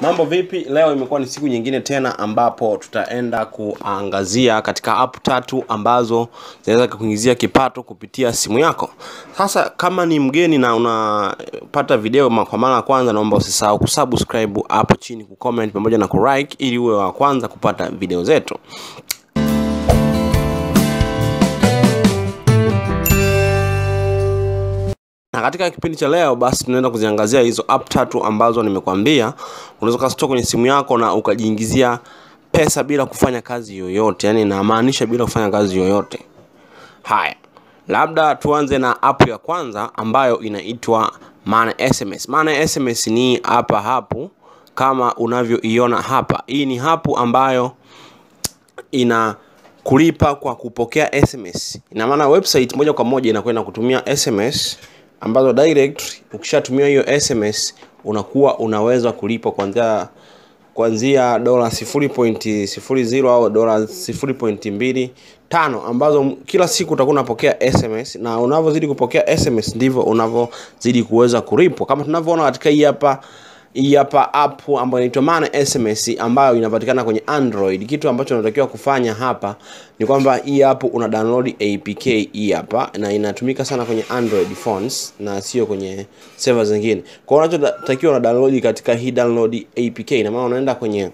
Mambo vipi? Leo imekuwa ni siku nyingine tena ambapo tutaenda kuangazia katika app tatu ambazo zinaweza kuingizia kipato kupitia simu yako. Sasa kama ni mgeni na unapata video kwa mara ya kwanza, naomba usisahau kusubscribe hapo chini, kucomment pamoja na kulike ili uwe wa kwanza kupata video zetu. katika kipindi cha leo basi tunaenda kuziangazia hizo app tatu ambazo nimekwambia unaweza ukazitoa kwenye simu yako na ukajiingizia pesa bila kufanya kazi yoyote yani inamaanisha bila kufanya kazi yoyote haya labda tuanze na app ya kwanza ambayo inaitwa sms maana sms ni hapa hapo kama unavyoiona hapa hii ni hapo ambayo ina kulipa kwa kupokea sms ina maana website moja kwa moja inakwenda kutumia sms ambazo direct ukishatumia hiyo SMS unakuwa unaweza kulipa kuanzia kuanzia dola 0.00 au dola 0.25 ambazo kila siku utakuwa unapokea SMS, na unavyozidi kupokea SMS ndivyo unavyozidi kuweza kulipwa, kama tunavyoona katika hii hapa hii hapa app ambayo inaitwa mana SMS ambayo inapatikana kwenye Android. Kitu ambacho unatakiwa kufanya hapa ni kwamba hii app una download APK hii hapa, na inatumika sana kwenye Android phones na sio kwenye server zingine. Kwa hiyo unachotakiwa una download katika hii download APK, na maana unaenda kwenye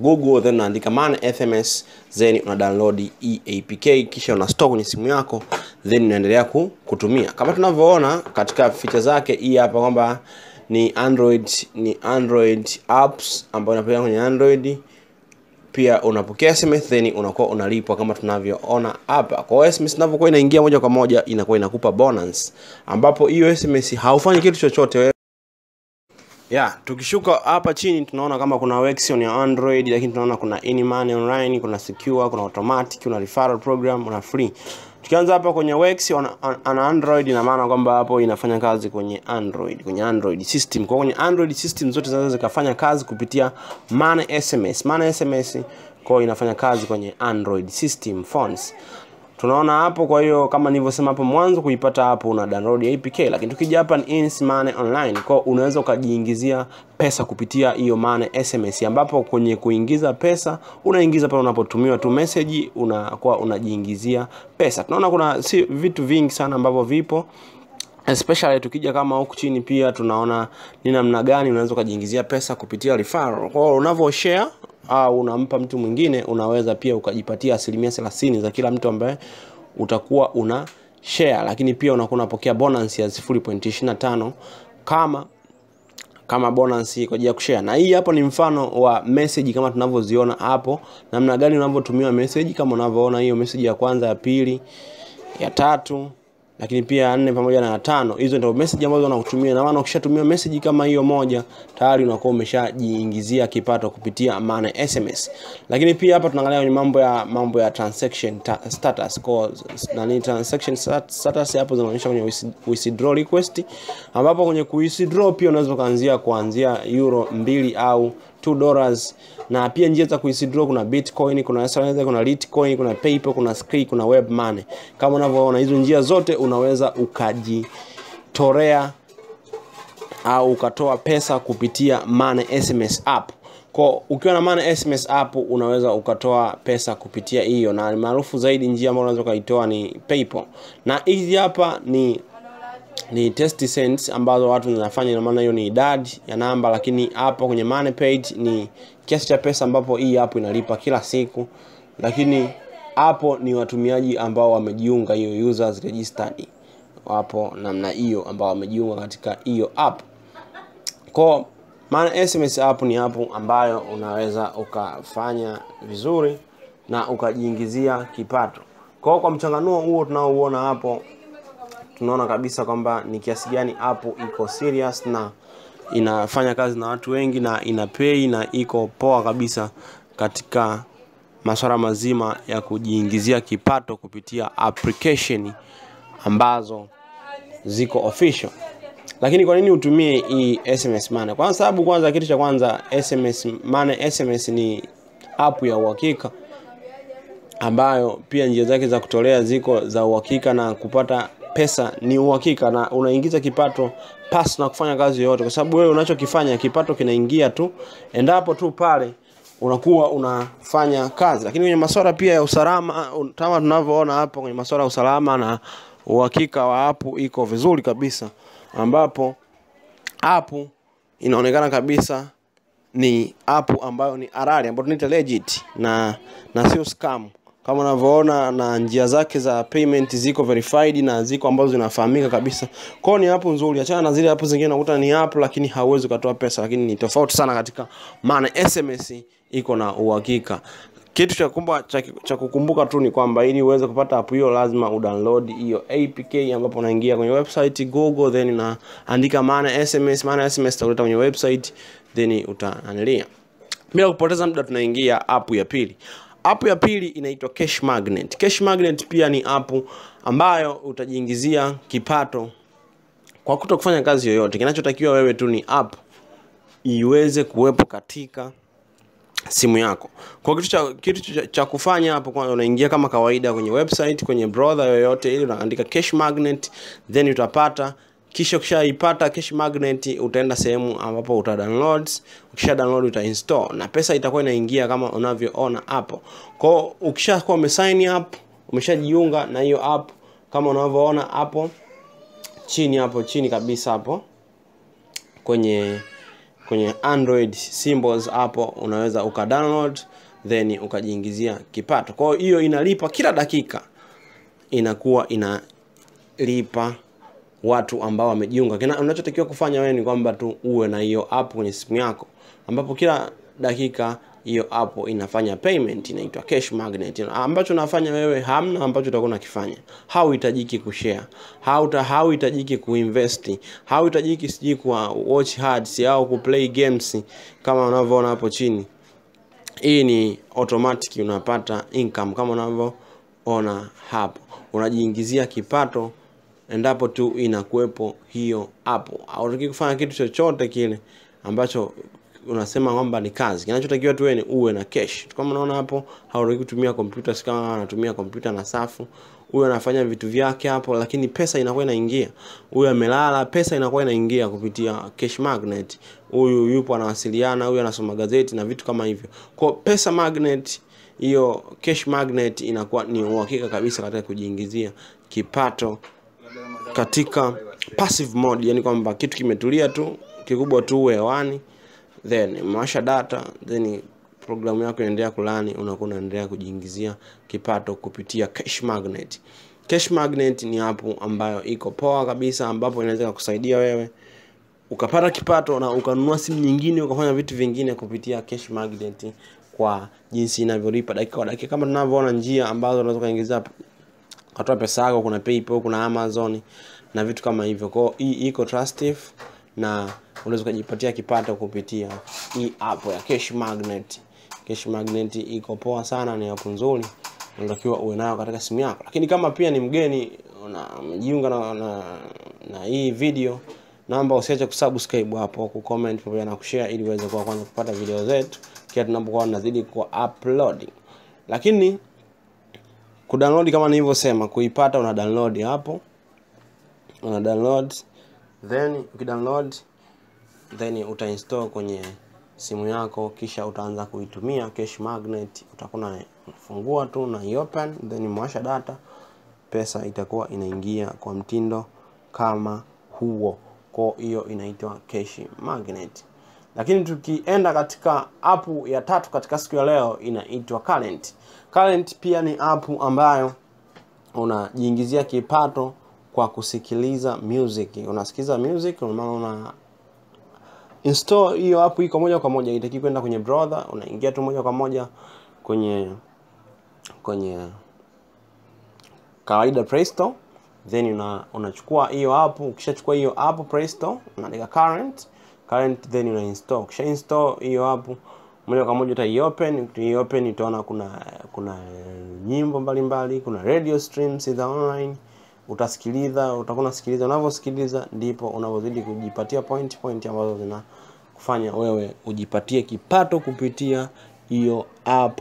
Google then unaandika Maana SMS then una download EAPK kisha una store kwenye simu yako then unaendelea kutumia. Kama tunavyoona katika feature zake hii hapa kwamba ni android ni android apps ambayo unapokea kwenye android pia unapokea sms then unakuwa unalipwa kama tunavyoona hapa kwa hiyo sms inavyokuwa inaingia moja kwa moja inakuwa inakupa bonus ambapo hiyo sms haufanyi kitu chochote wewe yeah, tukishuka hapa chini tunaona kama kuna Wexion ya Android, lakini tunaona kuna inman Online, kuna Secure, kuna Automatic, kuna Referral Program, kuna Free tukianza hapa kwenye works ana, on, android na maana kwamba hapo inafanya kazi kwenye android kwenye android system kwa kwenye android system zote zinaweza zikafanya kazi kupitia man sms man sms kwa inafanya kazi kwenye android system phones tunaona hapo kwa hiyo kama nilivyosema hapo mwanzo kuipata hapo una download APK lakini tukija hapa ni insmane Online kwa unaweza ukajiingizia pesa kupitia hiyo mane SMS ambapo kwenye kuingiza pesa unaingiza pale unapotumiwa tu message unakuwa unajiingizia pesa tunaona kuna si vitu vingi sana ambavyo vipo especially tukija kama huku chini pia tunaona ni namna gani unaweza ukajiingizia pesa kupitia referral. Kwa hiyo au unampa mtu mwingine, unaweza pia ukajipatia asilimia thelathini za kila mtu ambaye utakuwa una share, lakini pia unakuwa unapokea bonus ya 0.25 kama kama bonus kwa ajili ya kushare. Na hii hapo ni mfano wa message kama tunavyoziona hapo, namna gani unavyotumiwa message, kama unavyoona hiyo message ya kwanza, ya pili, ya tatu lakini pia nne pamoja na tano. Hizo ndio message ambazo wanakutumia, na maana ukishatumia message kama hiyo moja tayari unakuwa umeshajiingizia kipato kupitia maana SMS. Lakini pia hapa tunaangalia kwenye mambo ya mambo ya transaction ta, status cause na ni transaction status hapo zinaonyesha kwenye withdraw request, ambapo kwenye withdraw pia unaweza kuanzia kuanzia euro mbili au 2 dollars na pia njia za kuisidro kuna bitcoin kuna sasa kuna litcoin kuna paypal kuna skrill kuna web money kama unavyoona hizo njia zote unaweza ukajitorea au ukatoa pesa kupitia Money SMS app kwa ukiwa na Money SMS app unaweza ukatoa pesa kupitia hiyo na maarufu zaidi njia ambayo unaweza ukaitoa ni PayPal na hizi hapa ni ni test sense ambazo watu wanafanya, ina maana hiyo ni idadi ya namba, lakini hapa kwenye money page ni kiasi cha pesa ambapo hii hapo inalipa kila siku, lakini hapo ni watumiaji ambao wamejiunga, hiyo users registered wapo namna hiyo, ambao wamejiunga katika hiyo app. Kwa maana SMS app ni app ambayo unaweza ukafanya vizuri na ukajiingizia kipato. Kwa kwa mchanganuo huo tunaouona hapo tunaona kabisa kwamba ni kiasi gani app iko serious na inafanya kazi na watu wengi na ina pei na iko poa kabisa katika masuala mazima ya kujiingizia kipato kupitia application ambazo ziko official. Lakini kwa nini utumie hii SMS Money? Kwa sababu kwanza, kitu cha kwanza, SMS Money, SMS ni app ya uhakika ambayo pia njia zake za kutolea ziko za uhakika na kupata pesa ni uhakika na unaingiza kipato pasi na kufanya kazi yoyote, kwa sababu wewe unachokifanya kipato kinaingia tu endapo tu pale unakuwa unafanya kazi. Lakini kwenye masuala pia ya usalama, kama tunavyoona hapa kwenye masuala ya usalama na uhakika wa apu iko vizuri kabisa, ambapo apu inaonekana kabisa ni apu ambayo ni arali ambayo tunaita legit na na sio scam kama unavyoona na njia zake za payment ziko verified na ziko ambazo zinafahamika kabisa. Kwao ni hapo nzuri, achana na zile hapo zingine unakuta ni hapo, lakini hauwezi ukatoa pesa, lakini ni tofauti sana katika maana SMS iko na uhakika. Kitu cha kumba cha, kukumbuka tu ni kwamba ili uweze kupata app hiyo lazima udownload hiyo APK, ambapo unaingia kwenye website Google, then unaandika maana SMS, maana SMS itakuleta kwenye website, then utaanalia. Bila kupoteza muda, tunaingia app ya pili. App ya pili inaitwa Cash Magnet. Cash Magnet pia ni app ambayo utajiingizia kipato kwa kuto kufanya kazi yoyote. Kinachotakiwa wewe tu ni app iweze kuwepo katika simu yako. Kwa kitu cha, kitu cha, cha kufanya hapo kwa unaingia kama kawaida kwenye website, kwenye brother yoyote ili unaandika Cash Magnet then utapata kisha ukishaipata cash magnet, utaenda sehemu ambapo uta download. Ukisha download uta install na pesa itakuwa inaingia kama unavyoona hapo. Kwa ukishakuwa ume sign up, umeshajiunga na hiyo app kama unavyoona hapo chini, hapo chini kabisa hapo kwenye kwenye Android symbols hapo unaweza uka download then ukajiingizia kipato. Kwa hiyo inalipa kila dakika, inakuwa inalipa watu ambao wamejiunga. Kina unachotakiwa kufanya wewe ni kwamba tu uwe na hiyo app kwenye simu yako, ambapo kila dakika hiyo app inafanya payment inaitwa cash magnet. Ambacho unafanya wewe hamna ambacho utakuwa unakifanya. Hauhitajiki kushare, hauta hauhitajiki kuinvest, hauhitajiki sijui kwa watch ads au kuplay games kama unavyoona hapo chini. Hii ni automatic unapata income kama unavyoona hapo, unajiingizia kipato endapo tu inakuwepo hiyo hapo. Hautaki kufanya kitu chochote kile ambacho unasema kwamba ni kazi. Kinachotakiwa tu ni uwe na cash. Kama unaona hapo, hautaki kutumia kompyuta, si kama anatumia kompyuta na safu. huyo anafanya vitu vyake hapo, lakini pesa inakuwa inaingia. huyo amelala, pesa inakuwa inaingia kupitia cash magnet. Huyu yupo anawasiliana, huyu anasoma gazeti na vitu kama hivyo. Kwa pesa magnet hiyo cash magnet inakuwa ni uhakika kabisa katika kujiingizia kipato katika passive mode, yani kwamba kitu kimetulia tu, kikubwa tu hewani, then mwasha data, then programu yako inaendelea kulani, unakuwa unaendelea kujiingizia kipato kupitia cash magnet. Cash magnet ni hapo ambayo iko poa kabisa, ambapo inaweza kukusaidia wewe ukapata kipato na ukanunua simu nyingine ukafanya vitu vingine kupitia cash magnet kwa jinsi inavyolipa dakika kwa dakika, kama tunavyoona njia ambazo unaweza kuingiza ukatoa pesa yako kuna PayPal kuna Amazon na vitu kama hivyo kwao hii iko trustive na unaweza ukajipatia kipato kupitia hii app ya Cash Magnet Cash Magnet iko poa sana ni app nzuri unatakiwa uwe nayo katika simu yako lakini kama pia ni mgeni unajiunga na, na, na hii video naomba usiache kusubscribe hapo kucomment pamoja na kushare ili uweze kuwa kwanza kupata video zetu kila tunapokuwa tunazidi ku uploading lakini kudownload kama nilivyosema kuipata una download hapo una download then ukidownload then utainstall kwenye simu yako kisha utaanza kuitumia cash magnet utakuwa unafungua tu na open then mwasha data pesa itakuwa inaingia kwa mtindo kama huo kwa hiyo inaitwa cash magnet lakini tukienda katika app ya tatu katika siku ya leo inaitwa current Current pia ni app ambayo unajiingizia kipato kwa kusikiliza music. Unasikiza music, maana una install hiyo app iko moja kwa moja, itaki kwenda kwenye browser, unaingia tu moja kwa moja kwenye kwenye kawaida Play Store, then una, unachukua hiyo app. Ukishachukua hiyo app Play Store, unaandika current current, then una install. Ukisha install hiyo app moja kwa moja utai open, utai open utaona kuna kuna eh, nyimbo mbalimbali kuna radio streams za online utasikiliza utakuwa unasikiliza unavyosikiliza ndipo unavyozidi kujipatia point point ambazo zina kufanya wewe ujipatie kipato kupitia hiyo app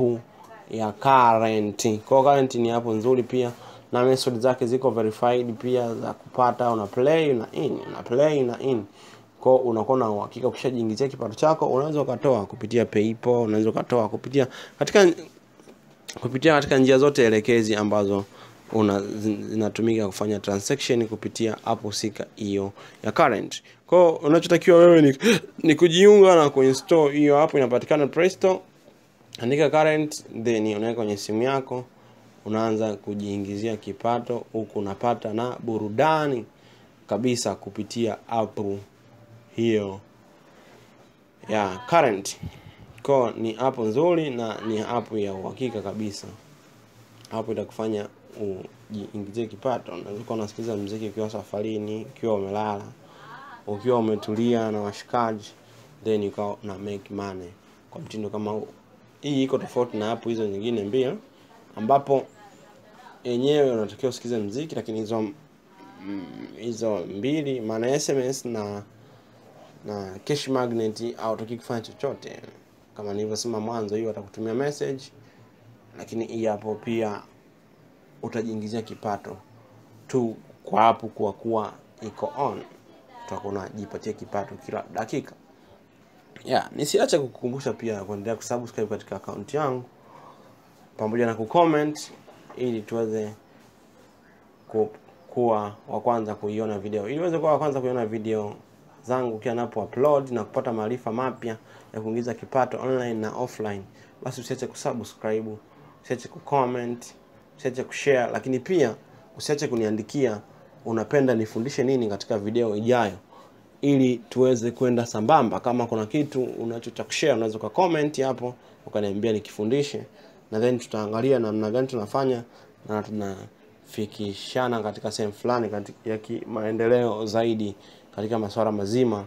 ya current kwa current ni app nzuri pia na method zake ziko verified pia za kupata una play na in una play na in kwa unakuwa na uhakika ukishajiingizia kipato chako unaweza ukatoa kupitia PayPal unaweza ukatoa kupitia katika kupitia katika njia zote elekezi ambazo una zinatumika kufanya transaction kupitia app husika hiyo ya current. Kwa hiyo unachotakiwa wewe ni, ni kujiunga na kuinstall hiyo app, inapatikana Play Store, andika current, then unaweka kwenye simu yako, unaanza kujiingizia kipato huku unapata na burudani kabisa kupitia app hiyo ya current. Kwa ni app nzuri na ni app ya uhakika kabisa. App itakufanya ujiingizie kipato. Unaweza kuwa unasikiliza muziki ukiwa safarini, ukiwa umelala, ukiwa umetulia na washikaji, then you call na make money kwa mtindo kama huu. Hii iko tofauti na app hizo nyingine mbili ambapo yenyewe unatakiwa usikize muziki lakini hizo mm, hizo mbili maana SMS na na cash magnet au kufanya chochote kama nilivyosema mwanzo, hiyo atakutumia message, lakini hii hapo pia utajiingizia kipato tu kwa hapo, kwa kuwa iko on, utakuwa unajipatia kipato kila dakika. Yeah, nisiache kukukumbusha pia kuendelea kusubscribe katika account yangu pamoja na kucomment ili tuweze ku, kuwa wa kwanza kuiona video ili uweze kuwa wa kwanza kuiona video zangu kia napo upload na kupata maarifa mapya ya kuingiza kipato online na offline, basi usiache kusubscribe, usiache kucomment, usiache kushare, lakini pia usiache kuniandikia unapenda nifundishe nini katika video ijayo ili tuweze kwenda sambamba. Kama kuna kitu unacho cha kushare, unaweza ka comment hapo ukaniambia nikifundishe, na then tutaangalia namna gani tunafanya na tunafikishana katika sehemu fulani ya maendeleo zaidi katika masuala mazima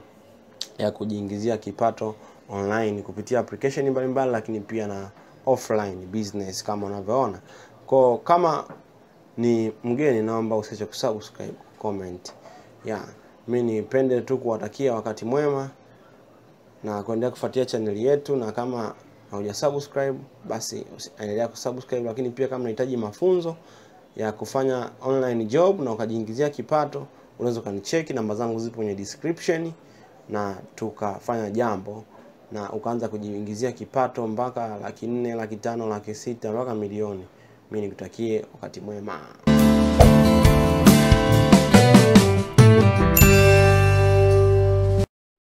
ya kujiingizia kipato online kupitia application mbalimbali, lakini pia na offline business kama unavyoona. Kwa kama ni mgeni, naomba usiache kusubscribe, comment. Yeah, mimi nipende tu kuwatakia wakati mwema na kuendelea kufuatia chaneli yetu, na kama hauja subscribe basi endelea kusubscribe, lakini pia kama unahitaji mafunzo ya kufanya online job na ukajiingizia kipato unaweza ukanicheki, namba zangu zipo kwenye description, na tukafanya jambo na ukaanza kujiingizia kipato mpaka laki nne, laki tano, laki sita mpaka milioni. Mimi nikutakie wakati mwema.